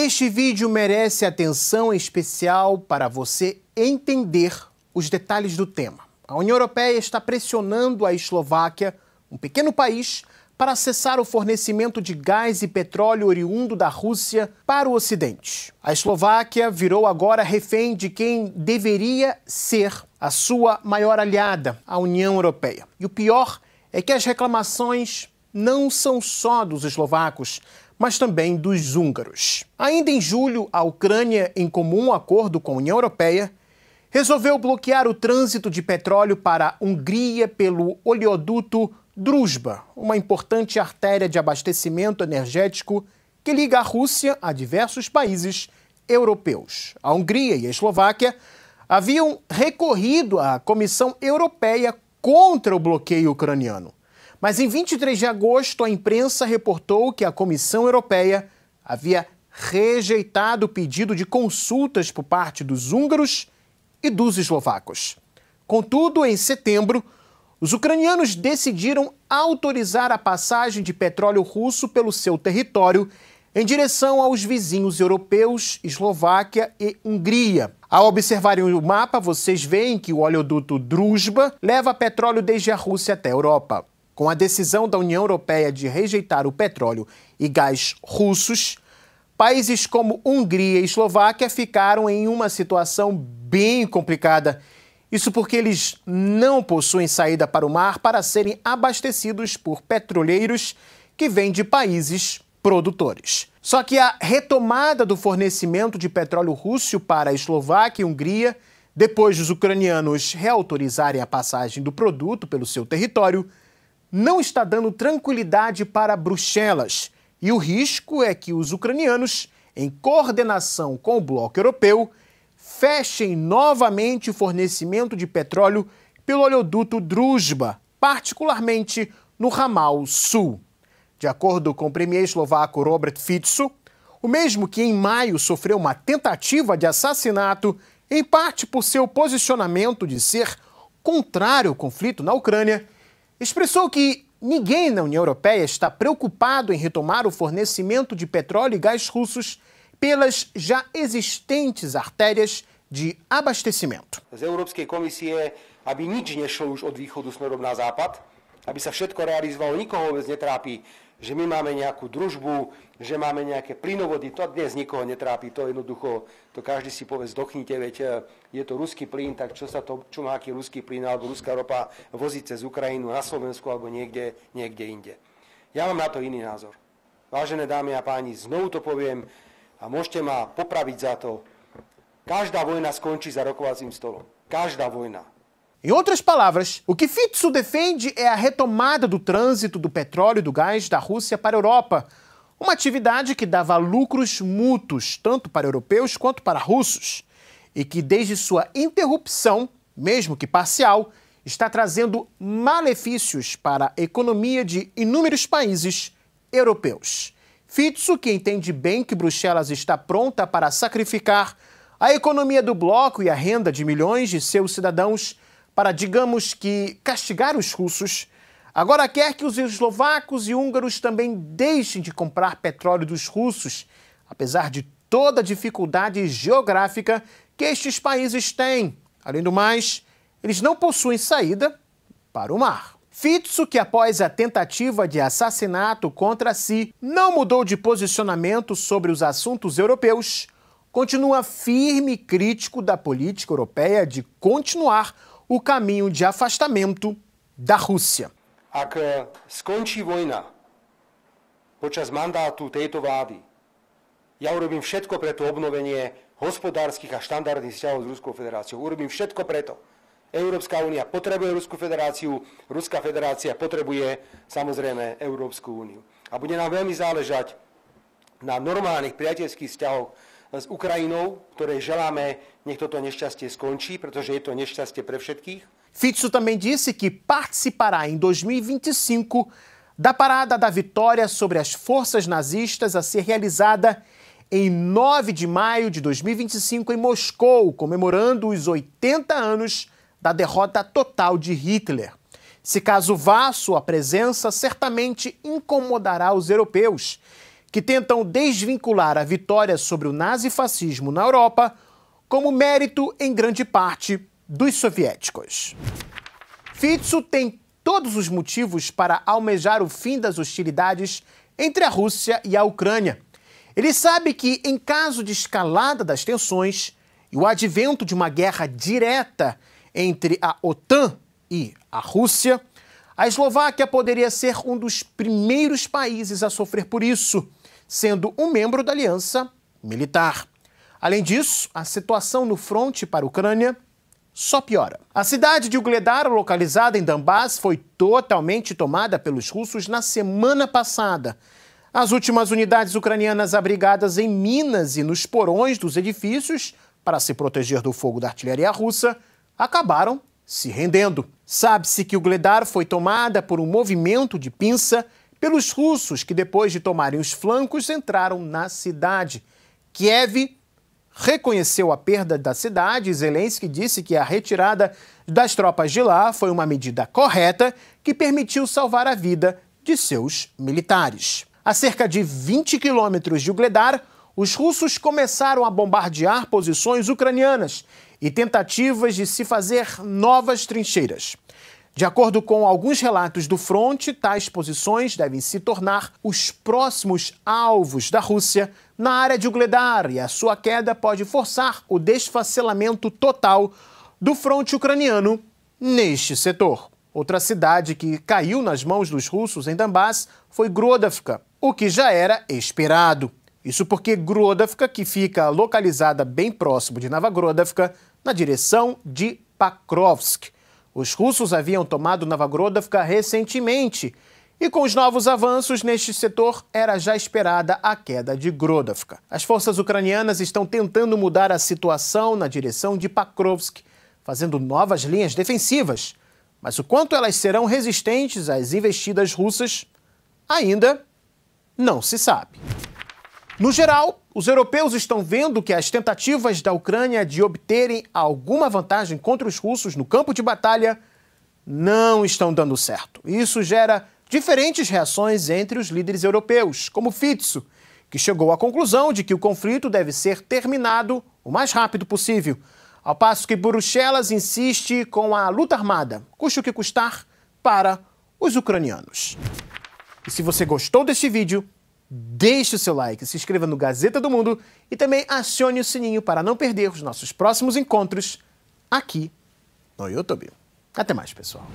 Este vídeo merece atenção especial para você entender os detalhes do tema. A União Europeia está pressionando a Eslováquia, um pequeno país, para cessar o fornecimento de gás e petróleo oriundo da Rússia para o Ocidente. A Eslováquia virou agora refém de quem deveria ser a sua maior aliada, a União Europeia. E o pior é que as reclamações não são só dos eslovacos, mas também dos húngaros. Ainda em julho, a Ucrânia, em comum acordo com a União Europeia, resolveu bloquear o trânsito de petróleo para a Hungria pelo oleoduto Druzhba, uma importante artéria de abastecimento energético que liga a Rússia a diversos países europeus. A Hungria e a Eslováquia haviam recorrido à Comissão Europeia contra o bloqueio ucraniano. Mas em 23 de agosto, a imprensa reportou que a Comissão Europeia havia rejeitado o pedido de consultas por parte dos húngaros e dos eslovacos. Contudo, em setembro, os ucranianos decidiram autorizar a passagem de petróleo russo pelo seu território em direção aos vizinhos europeus, Eslováquia e Hungria. Ao observarem o mapa, vocês veem que o oleoduto Druzhba leva petróleo desde a Rússia até a Europa com a decisão da União Europeia de rejeitar o petróleo e gás russos, países como Hungria e Eslováquia ficaram em uma situação bem complicada. Isso porque eles não possuem saída para o mar para serem abastecidos por petroleiros que vêm de países produtores. Só que a retomada do fornecimento de petróleo russo para a Eslováquia e Hungria, depois dos ucranianos reautorizarem a passagem do produto pelo seu território, não está dando tranquilidade para Bruxelas. E o risco é que os ucranianos, em coordenação com o bloco europeu, fechem novamente o fornecimento de petróleo pelo oleoduto Druzhba, particularmente no ramal sul. De acordo com o premier eslovaco Robert Fico, o mesmo que em maio sofreu uma tentativa de assassinato, em parte por seu posicionamento de ser contrário ao conflito na Ucrânia, expressou que ninguém na União Europeia está preocupado em retomar o fornecimento de petróleo e gás russos pelas já existentes artérias de abastecimento. aby nič nešlo už od východu smerom na západ, aby sa všetko realizovalo, nikoho vôbec netrápi že my máme nejakú družbu, že máme nejaké plynovody, to dnes nikoho netrápi, to jednoducho, to každý si povie, zdochnite, veď je to ruský plyn, tak čo sa to, čo má aký ruský plyn alebo ruská ropa voziť cez Ukrajinu na Slovensku alebo niekde, niekde inde. Ja mám na to iný názor. Vážené dámy a páni, znovu to poviem a môžete ma popraviť za to. Každá vojna skončí za rokovacím stolom. Každá vojna. Em outras palavras, o que Fitsu defende é a retomada do trânsito do petróleo e do gás da Rússia para a Europa, uma atividade que dava lucros mútuos tanto para europeus quanto para russos e que, desde sua interrupção, mesmo que parcial, está trazendo malefícios para a economia de inúmeros países europeus. Fitso, que entende bem que Bruxelas está pronta para sacrificar a economia do bloco e a renda de milhões de seus cidadãos para, digamos que, castigar os russos, agora quer que os eslovacos e húngaros também deixem de comprar petróleo dos russos, apesar de toda a dificuldade geográfica que estes países têm. Além do mais, eles não possuem saída para o mar. Fitso, que após a tentativa de assassinato contra si não mudou de posicionamento sobre os assuntos europeus, continua firme e crítico da política europeia de continuar o caminho de afastamento da Rússia. Ak eh, skončí vojna počas mandátu tejto vlády, ja urobím všetko pre to obnovenie hospodárskych a štandardných vzťahov s Ruskou federáciou. Urobím všetko preto. Európska únia potrebuje Ruskú federáciu, Ruská federácia potrebuje samozrejme Európsku úniu. A bude nám veľmi záležať na normálnych priateľských vzťahoch s Ukrajinou, ktorej želáme, nech toto nešťastie skončí, pretože je to nešťastie pre všetkých. Fitso também disse que participará em 2025 da parada da vitória sobre as forças nazistas a ser realizada em 9 de maio de 2025 em Moscou, comemorando os 80 anos da derrota total de Hitler. Se caso vá, sua presença certamente incomodará os europeus que tentam desvincular a vitória sobre o nazifascismo na Europa como mérito, em grande parte, dos soviéticos. Fitso tem todos os motivos para almejar o fim das hostilidades entre a Rússia e a Ucrânia. Ele sabe que, em caso de escalada das tensões e o advento de uma guerra direta entre a OTAN e a Rússia, a Eslováquia poderia ser um dos primeiros países a sofrer por isso, sendo um membro da aliança militar. Além disso, a situação no fronte para a Ucrânia só piora. A cidade de Ugledar, localizada em Dambás, foi totalmente tomada pelos russos na semana passada. As últimas unidades ucranianas abrigadas em minas e nos porões dos edifícios para se proteger do fogo da artilharia russa acabaram se rendendo. Sabe-se que o Gledar foi tomada por um movimento de pinça pelos russos que, depois de tomarem os flancos, entraram na cidade. Kiev reconheceu a perda da cidade. e Zelensky disse que a retirada das tropas de lá foi uma medida correta que permitiu salvar a vida de seus militares. A cerca de 20 quilômetros de Ugledar, os russos começaram a bombardear posições ucranianas e tentativas de se fazer novas trincheiras. De acordo com alguns relatos do fronte, tais posições devem se tornar os próximos alvos da Rússia na área de Ugledar e a sua queda pode forçar o desfacelamento total do fronte ucraniano neste setor. Outra cidade que caiu nas mãos dos russos em Dambás foi Grodavka, o que já era esperado. Isso porque Grodavka, que fica localizada bem próximo de Novagrodavka, na direção de Pakrovsk. Os russos haviam tomado Novagrodavka recentemente e com os novos avanços neste setor, era já esperada a queda de Grodovka. As forças ucranianas estão tentando mudar a situação na direção de Pakrovsk, fazendo novas linhas defensivas. Mas o quanto elas serão resistentes às investidas russas ainda não se sabe. No geral, os europeus estão vendo que as tentativas da Ucrânia de obterem alguma vantagem contra os russos no campo de batalha não estão dando certo. Isso gera diferentes reações entre os líderes europeus, como Fitzo, que chegou à conclusão de que o conflito deve ser terminado o mais rápido possível, ao passo que Bruxelas insiste com a luta armada, custe o que custar, para os ucranianos. E se você gostou deste vídeo, Deixe o seu like, se inscreva no Gazeta do Mundo e também acione o sininho para não perder os nossos próximos encontros aqui no YouTube. Até mais, pessoal.